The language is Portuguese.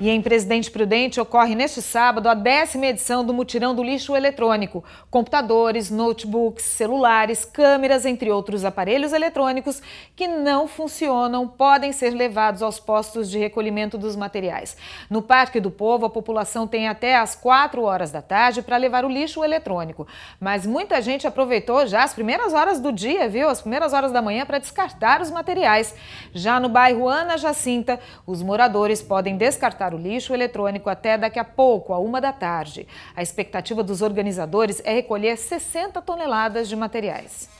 E em Presidente Prudente ocorre neste sábado a décima edição do mutirão do lixo eletrônico. Computadores, notebooks, celulares, câmeras, entre outros aparelhos eletrônicos que não funcionam, podem ser levados aos postos de recolhimento dos materiais. No Parque do Povo, a população tem até às 4 horas da tarde para levar o lixo eletrônico. Mas muita gente aproveitou já as primeiras horas do dia, viu? As primeiras horas da manhã para descartar os materiais. Já no bairro Ana Jacinta, os moradores podem descartar descartar o lixo eletrônico até daqui a pouco, a uma da tarde. A expectativa dos organizadores é recolher 60 toneladas de materiais.